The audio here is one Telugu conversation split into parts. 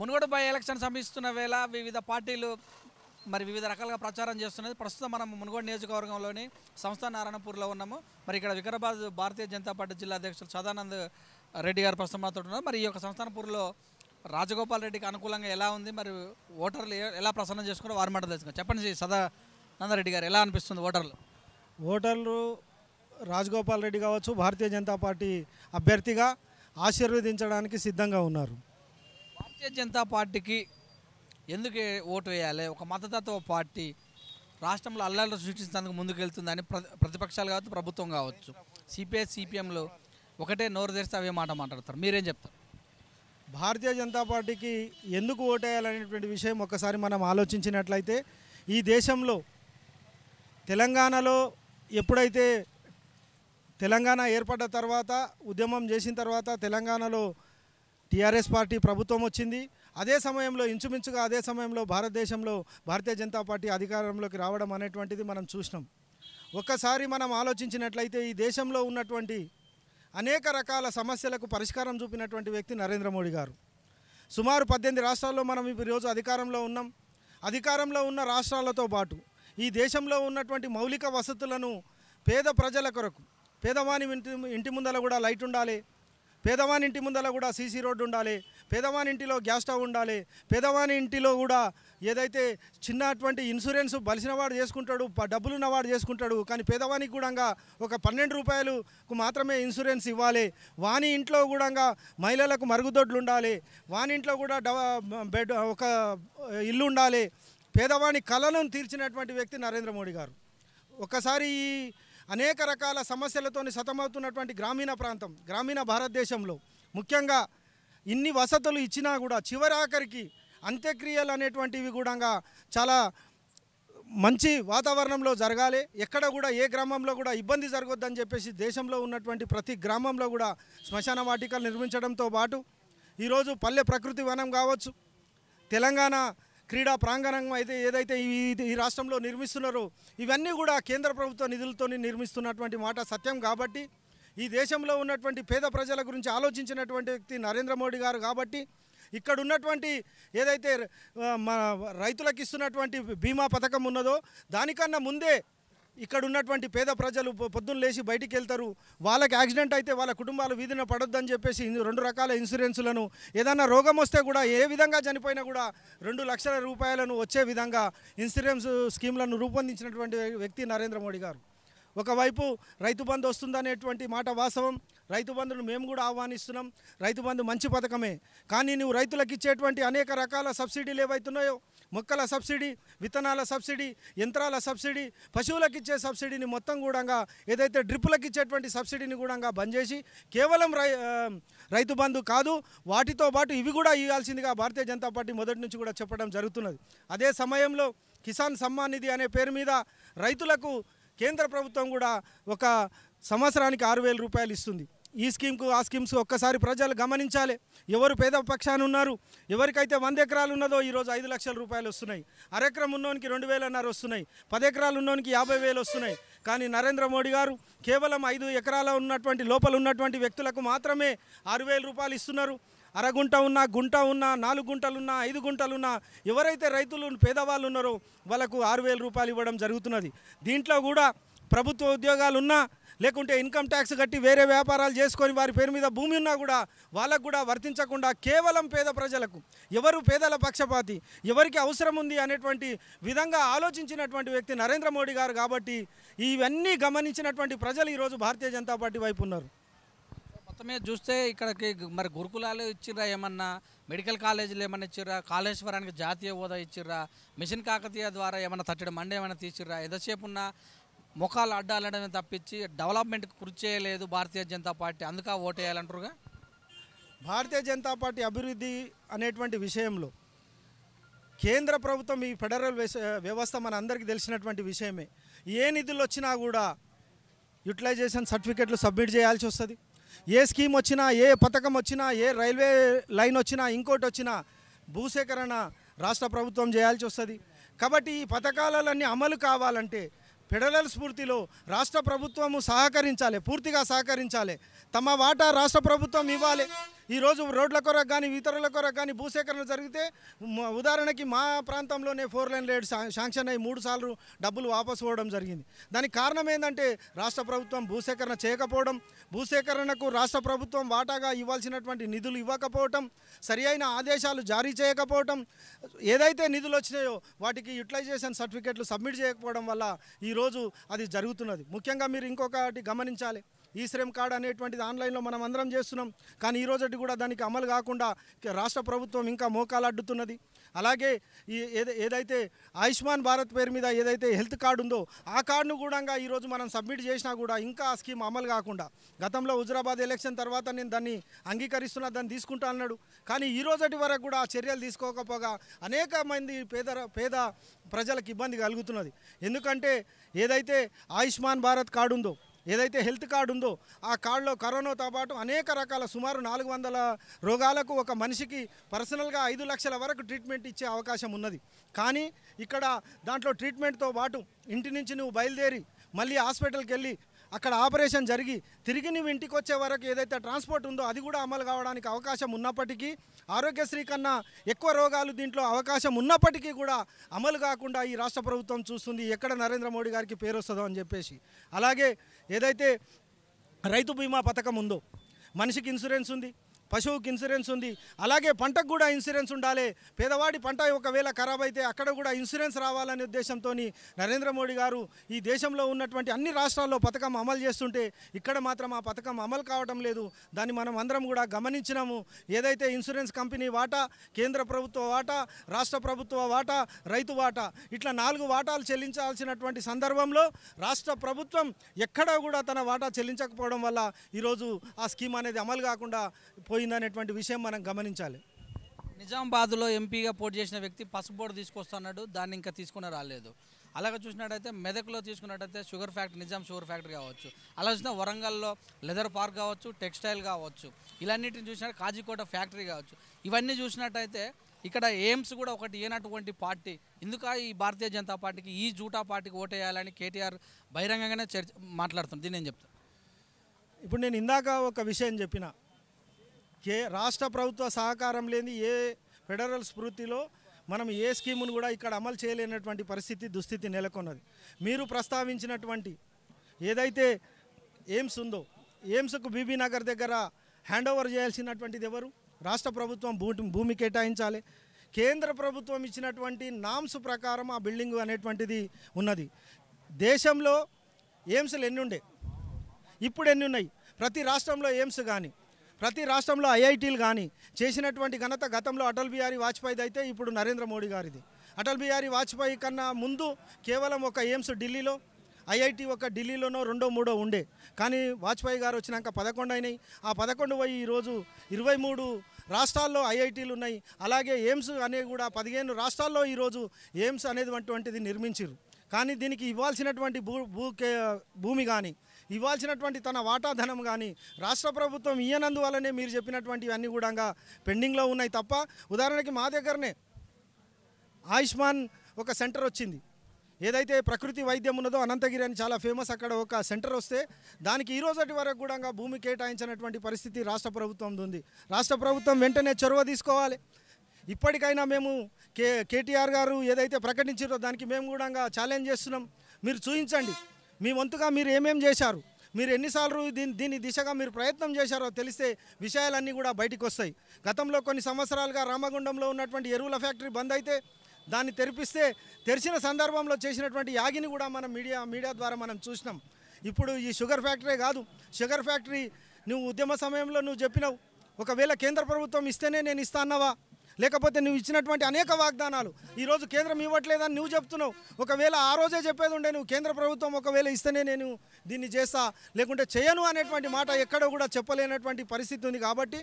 మునుగోడు బై ఎలక్షన్ సమీపిస్తున్న వేళ వివిధ పార్టీలు మరి వివిధ రకాలుగా ప్రచారం చేస్తున్నది ప్రస్తుతం మనం మునుగోడు నియోజకవర్గంలోని సంస్థ నారాయణపూర్లో ఉన్నాము మరి ఇక్కడ వికారాబాద్ భారతీయ జనతా పార్టీ జిల్లా అధ్యక్షులు సదానంద్ రెడ్డి గారు ప్రస్తుతం మాట్లాడుతున్నారు మరి ఈ యొక్క సంస్థానపూర్లో రాజగోపాల్ రెడ్డికి అనుకూలంగా ఎలా ఉంది మరి ఓటర్లు ఎలా ప్రసన్నం చేసుకుని వారి మాట తెలుసుకోండి చెప్పండి సదానందరెడ్డి గారు ఎలా అనిపిస్తుంది ఓటర్లు ఓటర్లు రాజగోపాల్ రెడ్డి కావచ్చు భారతీయ జనతా పార్టీ అభ్యర్థిగా ఆశీర్వదించడానికి సిద్ధంగా ఉన్నారు భారతీయ జనతా పార్టీకి ఎందుకు ఓటు వేయాలి ఒక మతతత్వ పార్టీ రాష్ట్రంలో అల్లర్లు సృష్టించేందుకు ముందుకెళ్తుందని ప్రతిపక్షాలు కావచ్చు ప్రభుత్వం కావచ్చు సిపిఐ సిపిఎంలో ఒకటే నోరు తెరిస్తే అవే మాట మాట్లాడతారు మీరేం చెప్తారు భారతీయ జనతా పార్టీకి ఎందుకు ఓటేయాలనేటువంటి విషయం ఒకసారి మనం ఆలోచించినట్లయితే ఈ దేశంలో తెలంగాణలో ఎప్పుడైతే తెలంగాణ ఏర్పడ్డ తర్వాత ఉద్యమం చేసిన తర్వాత తెలంగాణలో టీఆర్ఎస్ పార్టీ ప్రభుత్వం వచ్చింది అదే సమయంలో ఇంచుమించుగా అదే సమయంలో భారతదేశంలో భారతీయ జనతా పార్టీ అధికారంలోకి రావడం అనేటువంటిది మనం చూసినాం ఒక్కసారి మనం ఆలోచించినట్లయితే ఈ దేశంలో ఉన్నటువంటి అనేక రకాల సమస్యలకు పరిష్కారం చూపినటువంటి వ్యక్తి నరేంద్ర మోడీ గారు సుమారు పద్దెనిమిది రాష్ట్రాల్లో మనం ఈరోజు అధికారంలో ఉన్నాం అధికారంలో ఉన్న రాష్ట్రాలతో పాటు ఈ దేశంలో ఉన్నటువంటి మౌలిక వసతులను పేద ప్రజల కొరకు పేదవాణి ఇంటి ఇంటి ముందర కూడా లైట్ ఉండాలి పేదవాని ఇంటి ముందర కూడా సీసీ రోడ్డు ఉండాలి పేదవాని ఇంటిలో గ్యాస్ స్టవ్ ఉండాలి పేదవాని ఇంటిలో కూడా ఏదైతే చిన్నటువంటి ఇన్సూరెన్స్ బలిసినవాడు చేసుకుంటాడు డబ్బులు ఉన్నవాడు చేసుకుంటాడు కానీ పేదవానికి కూడా ఒక పన్నెండు రూపాయలకు మాత్రమే ఇన్సూరెన్స్ ఇవ్వాలి వాని ఇంట్లో కూడా మహిళలకు మరుగుదొడ్లు ఉండాలి వాని ఇంట్లో కూడా బెడ్ ఒక ఇల్లు ఉండాలి పేదవాని కళను తీర్చినటువంటి వ్యక్తి నరేంద్ర మోడీ గారు ఒకసారి ఈ అనేక రకాల సమస్యలతో సతమవుతున్నటువంటి గ్రామీణ ప్రాంతం గ్రామీణ భారతదేశంలో ముఖ్యంగా ఇన్ని వసతులు ఇచ్చినా కూడా చివరాఖరికి అంత్యక్రియలు అనేటువంటివి కూడా చాలా మంచి వాతావరణంలో జరగాలి ఎక్కడ కూడా ఏ గ్రామంలో కూడా ఇబ్బంది జరగొద్దని చెప్పేసి దేశంలో ఉన్నటువంటి ప్రతి గ్రామంలో కూడా శ్మశాన వాటికలు నిర్మించడంతో పాటు ఈరోజు పల్లె ప్రకృతి వనం కావచ్చు తెలంగాణ క్రీడా ప్రాంగణం అయితే ఏదైతే ఈ రాష్ట్రంలో నిర్మిస్తున్నారో ఇవన్నీ కూడా కేంద్ర ప్రభుత్వ నిధులతో నిర్మిస్తున్నటువంటి మాట సత్యం కాబట్టి ఈ దేశంలో ఉన్నటువంటి పేద ప్రజల గురించి ఆలోచించినటువంటి వ్యక్తి నరేంద్ర మోడీ గారు కాబట్టి ఇక్కడ ఉన్నటువంటి ఏదైతే రైతులకు ఇస్తున్నటువంటి బీమా పథకం ఉన్నదో దానికన్నా ముందే ఇక్కడ ఉన్నటువంటి పేద ప్రజలు పొద్దున్న లేచి బయటికి వెళ్తారు వాళ్ళకి యాక్సిడెంట్ అయితే వాళ్ళ కుటుంబాలు వీధిన పడొద్దని చెప్పేసి రెండు రకాల ఇన్సూరెన్సులను ఏదైనా రోగం వస్తే కూడా ఏ విధంగా చనిపోయినా కూడా రెండు లక్షల రూపాయలను వచ్చే విధంగా ఇన్సూరెన్స్ స్కీమ్లను రూపొందించినటువంటి వ్యక్తి నరేంద్ర మోడీ గారు ఒకవైపు రైతు బంధు వస్తుందనేటువంటి మాట వాస్తవం రైతు బంధును మేము కూడా ఆహ్వానిస్తున్నాం రైతు బంధు మంచి పథకమే కానీ నువ్వు రైతులకు ఇచ్చేటువంటి అనేక రకాల సబ్సిడీలు ఏవైతున్నాయో మొక్కల సబ్సిడీ విత్తనాల సబ్సిడీ యంత్రాల సబ్సిడీ పశువులకు ఇచ్చే సబ్సిడీని మొత్తం కూడా ఏదైతే డ్రిప్పులకు ఇచ్చేటువంటి సబ్సిడీని కూడా బంద్ చేసి కేవలం రైతు బంధు కాదు వాటితో పాటు ఇవి కూడా ఇవ్వాల్సిందిగా భారతీయ జనతా పార్టీ మొదటి నుంచి కూడా చెప్పడం జరుగుతున్నది అదే సమయంలో కిసాన్ సమ్మాన్ నిధి అనే పేరు మీద రైతులకు కేంద్ర ప్రభుత్వం కూడా ఒక సంవత్సరానికి ఆరు వేల రూపాయలు ఇస్తుంది ఈ స్కీమ్కు ఆ స్కీమ్స్ ఒక్కసారి ప్రజలు గమనించాలి ఎవరు పేద పక్షాన్ని ఉన్నారు ఎవరికైతే వంద ఎకరాలు ఉన్నదో ఈరోజు ఐదు లక్షల రూపాయలు వస్తున్నాయి అరెకరం ఉన్నోనికి రెండు వేలన్నర వస్తున్నాయి పది ఎకరాలు ఉన్నోనికి యాభై వేలు వస్తున్నాయి కానీ నరేంద్ర మోడీ గారు కేవలం ఐదు ఎకరాల ఉన్నటువంటి లోపల ఉన్నటువంటి వ్యక్తులకు మాత్రమే ఆరు రూపాయలు ఇస్తున్నారు అరగుంట ఉన్నా గుంట ఉన్నా నాలుగు గుంటలున్నా ఐదు గుంటలున్నా ఎవరైతే రైతులు పేదవాళ్ళు ఉన్నారో వాళ్ళకు ఆరు వేల రూపాయలు ఇవ్వడం జరుగుతున్నది దీంట్లో కూడా ప్రభుత్వ ఉద్యోగాలు ఉన్నా లేకుంటే ఇన్కమ్ ట్యాక్స్ కట్టి వేరే వ్యాపారాలు చేసుకొని వారి పేరు మీద భూమి ఉన్నా కూడా వాళ్ళకు కూడా వర్తించకుండా కేవలం పేద ప్రజలకు ఎవరు పేదల పక్షపాతి ఎవరికి అవసరం ఉంది అనేటువంటి విధంగా ఆలోచించినటువంటి వ్యక్తి నరేంద్ర మోడీ గారు కాబట్టి ఇవన్నీ గమనించినటువంటి ప్రజలు ఈరోజు భారతీయ జనతా పార్టీ వైపు ఉన్నారు మొత్తం మీద చూస్తే ఇక్కడికి మరి గురుకులాలు ఇచ్చిర్రా ఏమన్నా మెడికల్ కాలేజీలు ఏమన్నా ఇచ్చిర్రా కాళేశ్వరానికి జాతీయ హోదా ఇచ్చిర్రా మిషన్ కాకతీయ ద్వారా ఏమైనా తట్టడం మండే ఏమైనా తీసిర్రా ఎంతసేపు ఉన్న ముఖాలు అడ్డాలని తప్పించి డెవలప్మెంట్కి కృషి చేయలేదు భారతీయ జనతా పార్టీ అందుక ఓటేయాలంటారుగా భారతీయ జనతా పార్టీ అభివృద్ధి అనేటువంటి విషయంలో కేంద్ర ప్రభుత్వం ఈ ఫెడరల్ వ్యవస్థ మన అందరికీ తెలిసినటువంటి విషయమే ఏ నిధులు వచ్చినా కూడా యూటిలైజేషన్ సర్టిఫికెట్లు సబ్మిట్ చేయాల్సి వస్తుంది ఏ స్కీమ్ వచ్చినా ఏ పథకం వచ్చినా ఏ రైల్వే లైన్ వచ్చినా ఇంకోటి వచ్చినా భూసేకరణ రాష్ట్ర ప్రభుత్వం చేయాల్సి వస్తుంది కాబట్టి ఈ పథకాలన్నీ అమలు కావాలంటే ఫెడరల్ స్ఫూర్తిలో రాష్ట్ర ప్రభుత్వము సహకరించాలి పూర్తిగా సహకరించాలి తమ వాటా రాష్ట్ర ప్రభుత్వం ఇవ్వాలి ఈరోజు రోడ్ల కొరకు కానీ ఇతరుల కొరకు కానీ భూసేకరణ జరిగితే ఉదాహరణకి మా ప్రాంతంలోనే ఫోర్ లైన్ రేట్ శాంక్షన్ అయ్యి మూడు సార్లు డబ్బులు వాపసు పోవడం జరిగింది దానికి కారణం ఏంటంటే రాష్ట్ర ప్రభుత్వం భూసేకరణ చేయకపోవడం భూసేకరణకు రాష్ట్ర ప్రభుత్వం వాటాగా ఇవ్వాల్సినటువంటి నిధులు ఇవ్వకపోవటం సరి అయిన ఆదేశాలు జారీ చేయకపోవటం ఏదైతే నిధులు వచ్చినాయో వాటికి యూటిలైజేషన్ సర్టిఫికెట్లు సబ్మిట్ చేయకపోవడం వల్ల ఈరోజు అది జరుగుతున్నది ముఖ్యంగా మీరు ఇంకొకటి గమనించాలి ఈ శ్రమ్ కార్డ్ అనేటువంటిది ఆన్లైన్లో మనం అందరం చేస్తున్నాం కానీ ఈ రోజటి కూడా దానికి అమలు కాకుండా రాష్ట్ర ప్రభుత్వం ఇంకా మోకాలు అడ్డుతున్నది అలాగే ఈ ఏదైతే ఆయుష్మాన్ భారత్ పేరు మీద ఏదైతే హెల్త్ కార్డు ఉందో ఆ కార్డును కూడా ఈరోజు మనం సబ్మిట్ చేసినా కూడా ఇంకా ఆ స్కీమ్ అమలు కాకుండా గతంలో హుజరాబాద్ ఎలక్షన్ తర్వాత నేను దాన్ని అంగీకరిస్తున్నా దాన్ని తీసుకుంటా అన్నాడు కానీ ఈ రోజటి వరకు కూడా ఆ చర్యలు తీసుకోకపోగా అనేక మంది పేద పేద ప్రజలకు ఇబ్బంది కలుగుతున్నది ఎందుకంటే ఏదైతే ఆయుష్మాన్ భారత్ కార్డు ఉందో ఏదైతే హెల్త్ కార్డు ఉందో ఆ కార్డులో కరోనాతో పాటు అనేక రకాల సుమారు నాలుగు వందల రోగాలకు ఒక మనిషికి పర్సనల్గా ఐదు లక్షల వరకు ట్రీట్మెంట్ ఇచ్చే అవకాశం ఉన్నది కానీ ఇక్కడ దాంట్లో ట్రీట్మెంట్తో పాటు ఇంటి నుంచి నువ్వు బయలుదేరి మళ్ళీ హాస్పిటల్కి వెళ్ళి అక్కడ ఆపరేషన్ జరిగి తిరిగి నువ్వు ఇంటికి వచ్చే వరకు ఏదైతే ట్రాన్స్పోర్ట్ ఉందో అది కూడా అమలు కావడానికి అవకాశం ఉన్నప్పటికీ ఆరోగ్యశ్రీ కన్నా ఎక్కువ రోగాలు దీంట్లో అవకాశం ఉన్నప్పటికీ కూడా అమలు కాకుండా ఈ రాష్ట్ర ప్రభుత్వం చూస్తుంది ఎక్కడ నరేంద్ర మోడీ గారికి పేరు వస్తుందో అని చెప్పేసి అలాగే ఏదైతే రైతు బీమా పథకం ఉందో మనిషికి ఇన్సూరెన్స్ ఉంది పశువుకి ఇన్సూరెన్స్ ఉంది అలాగే పంటకు కూడా ఇన్సూరెన్స్ ఉండాలి పేదవాడి పంట ఒకవేళ ఖరాబ్ అయితే అక్కడ కూడా ఇన్సూరెన్స్ రావాలనే ఉద్దేశంతో నరేంద్ర మోడీ గారు ఈ దేశంలో ఉన్నటువంటి అన్ని రాష్ట్రాల్లో పథకం అమలు చేస్తుంటే ఇక్కడ మాత్రం ఆ పథకం అమలు కావడం లేదు దాన్ని మనం అందరం కూడా గమనించినాము ఏదైతే ఇన్సూరెన్స్ కంపెనీ వాటా కేంద్ర ప్రభుత్వ వాటా రాష్ట్ర ప్రభుత్వ వాటా రైతు వాటా ఇట్లా నాలుగు వాటాలు చెల్లించాల్సినటువంటి సందర్భంలో రాష్ట్ర ప్రభుత్వం ఎక్కడా కూడా తన వాటా చెల్లించకపోవడం వల్ల ఈరోజు ఆ స్కీమ్ అనేది అమలు కాకుండా పోయి పోయిందనేటువంటి విషయం మనం గమనించాలి నిజామాబాద్లో ఎంపీగా పోటీ చేసిన వ్యక్తి పసుబోర్డు తీసుకొస్తున్నాడు దాన్ని ఇంకా తీసుకుని రాలేదు అలాగే చూసినట్టయితే మెదక్లో తీసుకున్నట్టయితే sugar factory Nizam sugar factory కావచ్చు అలా చూసిన వరంగల్లో లెదర్ పార్క్ కావచ్చు టెక్స్టైల్ కావచ్చు ఇలాన్నిటిని చూసినట్టు కాజీకోట ఫ్యాక్టరీ కావచ్చు ఇవన్నీ చూసినట్టయితే ఇక్కడ ఎయిమ్స్ కూడా ఒకటి ఏనటువంటి పార్టీ ఎందుక ఈ భారతీయ జనతా పార్టీకి ఈ జూటా పార్టీకి ఓటేయాలని కేటీఆర్ బహిరంగంగానే చర్చ మాట్లాడుతున్నాను దీన్ని నేను చెప్తాను ఇప్పుడు నేను ఇందాక ఒక విషయం చెప్పిన కే రాష్ట్ర ప్రభుత్వ సహకారం లేని ఏ ఫెడరల్ స్ఫూర్తిలో మనం ఏ స్కీమును కూడా ఇక్కడ అమలు చేయలేనటువంటి పరిస్థితి దుస్థితి నెలకొన్నది మీరు ప్రస్తావించినటువంటి ఏదైతే ఎయిమ్స్ ఉందో ఎయిమ్స్కు బీబీ నగర్ దగ్గర హ్యాండ్ ఓవర్ చేయాల్సినటువంటిది ఎవరు రాష్ట్ర ప్రభుత్వం భూమి కేటాయించాలి కేంద్ర ప్రభుత్వం ఇచ్చినటువంటి నామ్స్ ప్రకారం ఆ బిల్డింగ్ అనేటువంటిది ఉన్నది దేశంలో ఎయిమ్స్లు ఎన్ని ఉండే ఇప్పుడు ఎన్ని ఉన్నాయి ప్రతి రాష్ట్రంలో ఎయిమ్స్ కానీ ప్రతి రాష్ట్రంలో ఐఐటీలు కానీ చేసినటువంటి ఘనత గతంలో అటల్ బిహారీ వాజ్పేయిది అయితే ఇప్పుడు నరేంద్ర మోడీ గారిది అటల్ బిహారీ వాజ్పేయి కన్నా ముందు కేవలం ఒక ఎయిమ్స్ ఢిల్లీలో ఐఐటి ఒక ఢిల్లీలోనో రెండో మూడో ఉండే కానీ వాజ్పేయి గారు వచ్చినాక పదకొండు అయినాయి ఆ పదకొండు పోయి ఈరోజు ఇరవై మూడు రాష్ట్రాల్లో ఐఐటీలు ఉన్నాయి అలాగే ఎయిమ్స్ అనేవి కూడా పదిహేను రాష్ట్రాల్లో ఈరోజు ఎయిమ్స్ అనేది అటువంటిది నిర్మించారు కానీ దీనికి ఇవ్వాల్సినటువంటి భూ భూ భూమి కానీ ఇవ్వాల్సినటువంటి తన వాటాధనం కానీ రాష్ట్ర ప్రభుత్వం ఇయ్యనందువల్లనే మీరు చెప్పినటువంటివన్నీ కూడా పెండింగ్లో ఉన్నాయి తప్ప ఉదాహరణకి మా దగ్గరనే ఆయుష్మాన్ ఒక సెంటర్ వచ్చింది ఏదైతే ప్రకృతి వైద్యం ఉన్నదో అనంతగిరి అని చాలా ఫేమస్ అక్కడ ఒక సెంటర్ వస్తే దానికి ఈ రోజటి వరకు కూడా భూమి కేటాయించినటువంటి పరిస్థితి రాష్ట్ర ప్రభుత్వం ఉంది రాష్ట్ర ప్రభుత్వం వెంటనే చొరవ తీసుకోవాలి ఇప్పటికైనా మేము కే కేటీఆర్ గారు ఏదైతే ప్రకటించారో దానికి మేము కూడా ఛాలెంజ్ చేస్తున్నాం మీరు చూపించండి మీ వంతుగా మీరు ఏమేం చేశారు మీరు ఎన్నిసార్లు దీని దీని దిశగా మీరు ప్రయత్నం చేశారో తెలిస్తే విషయాలన్నీ కూడా బయటకు వస్తాయి గతంలో కొన్ని సంవత్సరాలుగా రామగుండంలో ఉన్నటువంటి ఎరువుల ఫ్యాక్టరీ బంద్ అయితే దాన్ని తెరిపిస్తే తెరిచిన సందర్భంలో చేసినటువంటి యాగిని కూడా మనం మీడియా మీడియా ద్వారా మనం చూసినాం ఇప్పుడు ఈ షుగర్ ఫ్యాక్టరీ కాదు షుగర్ ఫ్యాక్టరీ నువ్వు ఉద్యమ సమయంలో నువ్వు చెప్పినావు ఒకవేళ కేంద్ర ప్రభుత్వం ఇస్తేనే నేను ఇస్తానవా లేకపోతే నువ్వు ఇచ్చినటువంటి అనేక వాగ్దానాలు ఈరోజు కేంద్రం ఇవ్వట్లేదని నువ్వు చెప్తున్నావు ఒకవేళ ఆ రోజే చెప్పేది ఉండే నువ్వు కేంద్ర ప్రభుత్వం ఒకవేళ ఇస్తేనే నేను దీన్ని చేస్తా లేకుంటే చేయను అనేటువంటి మాట ఎక్కడ కూడా చెప్పలేనటువంటి పరిస్థితి ఉంది కాబట్టి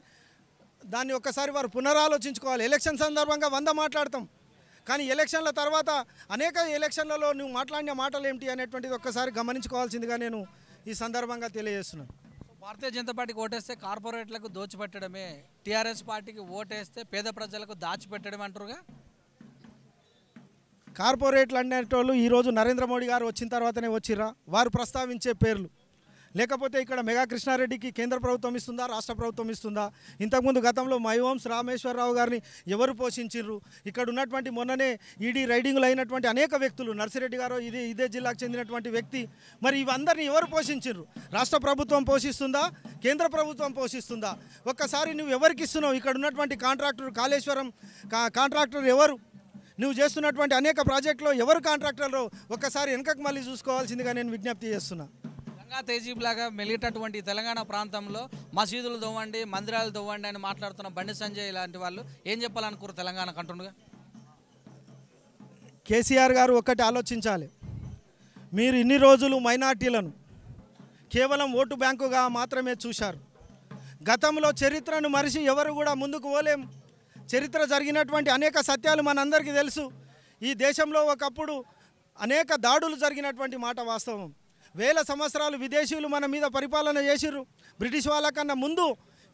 దాన్ని ఒక్కసారి వారు పునరాలోచించుకోవాలి ఎలక్షన్ సందర్భంగా వంద మాట్లాడతాం కానీ ఎలక్షన్ల తర్వాత అనేక ఎలక్షన్లలో నువ్వు మాట్లాడిన మాటలు ఏమిటి అనేటువంటిది ఒక్కసారి గమనించుకోవాల్సిందిగా నేను ఈ సందర్భంగా తెలియజేస్తున్నాను భారతీయ జనతా పార్టీకి ఓటేస్తే కార్పొరేట్లకు దోచిపెట్టడమే టీఆర్ఎస్ పార్టీకి ఓటేస్తే పేద ప్రజలకు దాచిపెట్టడం అంటారుగా కార్పొరేట్లు అనేటోళ్ళు ఈరోజు నరేంద్ర మోడీ గారు వచ్చిన తర్వాతనే వచ్చిర్రా వారు ప్రస్తావించే పేర్లు లేకపోతే ఇక్కడ మెగా కృష్ణారెడ్డికి కేంద్ర ప్రభుత్వం ఇస్తుందా రాష్ట్ర ప్రభుత్వం ఇస్తుందా ఇంతకుముందు గతంలో మైవంశ్ రామేశ్వరరావు గారిని ఎవరు పోషించారు ఇక్కడ ఉన్నటువంటి మొన్ననే ఈడీ రైడింగ్లు అయినటువంటి అనేక వ్యక్తులు నర్సిరెడ్డి గారు ఇదే ఇదే జిల్లాకు చెందినటువంటి వ్యక్తి మరి ఇవందరిని ఎవరు పోషించారు రాష్ట్ర ప్రభుత్వం పోషిస్తుందా కేంద్ర ప్రభుత్వం పోషిస్తుందా ఒక్కసారి నువ్వు ఎవరికి ఇస్తున్నావు ఇక్కడ ఉన్నటువంటి కాంట్రాక్టర్ కాళేశ్వరం కాంట్రాక్టర్ ఎవరు నువ్వు చేస్తున్నటువంటి అనేక ప్రాజెక్టులో ఎవరు కాంట్రాక్టర్లో ఒక్కసారి వెనకకు మళ్ళీ చూసుకోవాల్సిందిగా నేను విజ్ఞప్తి చేస్తున్నాను గంగా తేజీబ్ లాగా మెలిగేటటువంటి తెలంగాణ ప్రాంతంలో మసీదులు దువ్వండి మందిరాలు దువ్వండి అని మాట్లాడుతున్న బండి సంజయ్ ఇలాంటి వాళ్ళు ఏం చెప్పాలనుకోరు తెలంగాణ కంటుండగా కేసీఆర్ గారు ఒకటి ఆలోచించాలి మీరు ఇన్ని రోజులు మైనార్టీలను కేవలం ఓటు బ్యాంకుగా మాత్రమే చూశారు గతంలో చరిత్రను మరిచి ఎవరు కూడా ముందుకు పోలేం చరిత్ర జరిగినటువంటి అనేక సత్యాలు మనందరికీ తెలుసు ఈ దేశంలో ఒకప్పుడు అనేక దాడులు జరిగినటువంటి మాట వాస్తవం వేల సంవత్సరాలు విదేశీయులు మన మీద పరిపాలన చేసిర్రు బ్రిటిష్ వాళ్ళకన్నా ముందు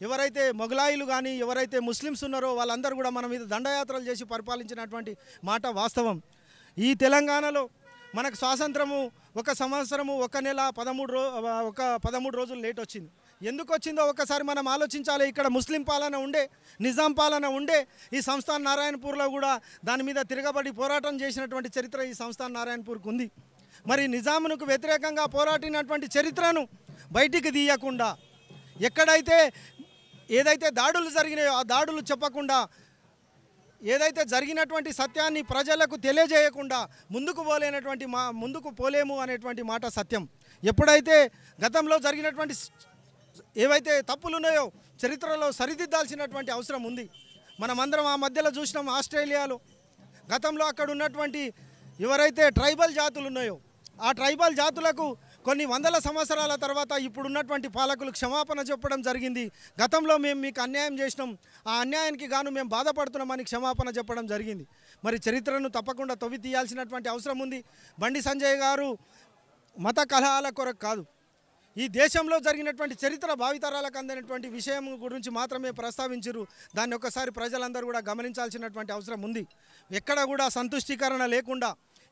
ఎవరైతే మొఘలాయిలు కానీ ఎవరైతే ముస్లిమ్స్ ఉన్నారో వాళ్ళందరూ కూడా మన మీద దండయాత్రలు చేసి పరిపాలించినటువంటి మాట వాస్తవం ఈ తెలంగాణలో మనకు స్వాతంత్రము ఒక సంవత్సరము ఒక నెల పదమూడు రో ఒక పదమూడు రోజులు లేట్ వచ్చింది ఎందుకు వచ్చిందో ఒకసారి మనం ఆలోచించాలి ఇక్కడ ముస్లిం పాలన ఉండే నిజాం పాలన ఉండే ఈ సంస్థాన్ నారాయణపూర్లో కూడా దాని మీద తిరగబడి పోరాటం చేసినటువంటి చరిత్ర ఈ సంస్థాన్ నారాయణపూర్కి ఉంది మరి నిజామునకు వ్యతిరేకంగా పోరాటినటువంటి చరిత్రను బయటికి తీయకుండా ఎక్కడైతే ఏదైతే దాడులు జరిగినాయో ఆ దాడులు చెప్పకుండా ఏదైతే జరిగినటువంటి సత్యాన్ని ప్రజలకు తెలియజేయకుండా ముందుకు పోలేనటువంటి మా ముందుకు పోలేము అనేటువంటి మాట సత్యం ఎప్పుడైతే గతంలో జరిగినటువంటి ఏవైతే తప్పులు ఉన్నాయో చరిత్రలో సరిదిద్దాల్సినటువంటి అవసరం ఉంది మనమందరం ఆ మధ్యలో చూసినాం ఆస్ట్రేలియాలో గతంలో అక్కడ ఉన్నటువంటి ఎవరైతే ట్రైబల్ జాతులు ఉన్నాయో ఆ ట్రైబల్ జాతులకు కొన్ని వందల సంవత్సరాల తర్వాత ఇప్పుడున్నటువంటి పాలకులు క్షమాపణ చెప్పడం జరిగింది గతంలో మేము మీకు అన్యాయం చేసినాం ఆ అన్యాయానికి గాను మేము బాధపడుతున్నామని క్షమాపణ చెప్పడం జరిగింది మరి చరిత్రను తప్పకుండా తవ్వి తీయాల్సినటువంటి అవసరం ఉంది బండి సంజయ్ గారు మత కలహాల కొరకు కాదు ఈ దేశంలో జరిగినటువంటి చరిత్ర భావితరాలకు అందినటువంటి విషయం గురించి మాత్రమే ప్రస్తావించరు దాన్ని ఒకసారి ప్రజలందరూ కూడా గమనించాల్సినటువంటి అవసరం ఉంది ఎక్కడ కూడా సంతుష్టీకరణ లేకుండా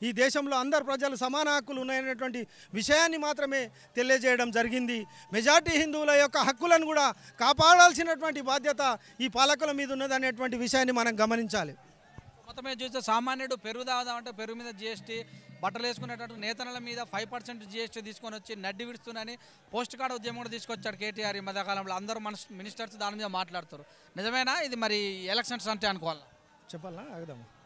ఈ దేశంలో అందరు ప్రజలు సమాన హక్కులు ఉన్నాయనేటువంటి విషయాన్ని మాత్రమే తెలియజేయడం జరిగింది మెజార్టీ హిందువుల యొక్క హక్కులను కూడా కాపాడాల్సినటువంటి బాధ్యత ఈ పాలకుల మీద ఉన్నది అనేటువంటి విషయాన్ని మనం గమనించాలి మొత్తమే చూస్తే సామాన్యుడు పెరుగు అంటే పెరుగు మీద జిఎస్టీ బట్టలు వేసుకునేటట్టు నేతల మీద ఫైవ్ పర్సెంట్ జిఎస్టీ తీసుకొని వచ్చి నడ్డి విడుస్తుందని పోస్ట్ కార్డు ఉద్యమం కూడా తీసుకొచ్చాడు కేటీఆర్ ఈ మధ్యకాలంలో అందరూ మన మినిస్టర్స్ దాని మీద మాట్లాడుతారు నిజమేనా ఇది మరి ఎలక్షన్స్ అంటే అనుకోవాలి చెప్పాలా ఆగదాము